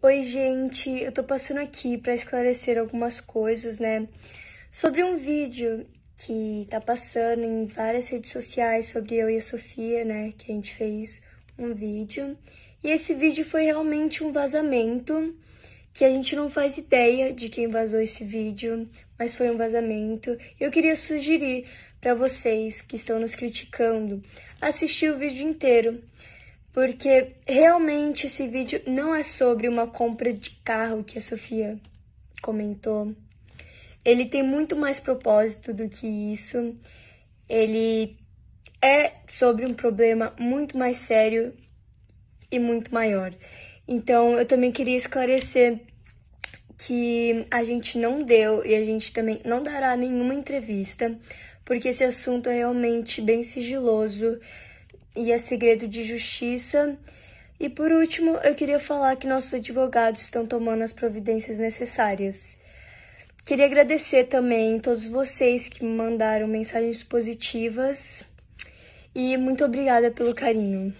Oi, gente, eu tô passando aqui para esclarecer algumas coisas, né? Sobre um vídeo que tá passando em várias redes sociais sobre eu e a Sofia, né? Que a gente fez um vídeo. E esse vídeo foi realmente um vazamento que a gente não faz ideia de quem vazou esse vídeo, mas foi um vazamento. Eu queria sugerir para vocês que estão nos criticando assistir o vídeo inteiro porque realmente esse vídeo não é sobre uma compra de carro que a Sofia comentou. Ele tem muito mais propósito do que isso. Ele é sobre um problema muito mais sério e muito maior. Então, eu também queria esclarecer que a gente não deu e a gente também não dará nenhuma entrevista, porque esse assunto é realmente bem sigiloso e a é segredo de justiça. E por último, eu queria falar que nossos advogados estão tomando as providências necessárias. Queria agradecer também todos vocês que me mandaram mensagens positivas e muito obrigada pelo carinho.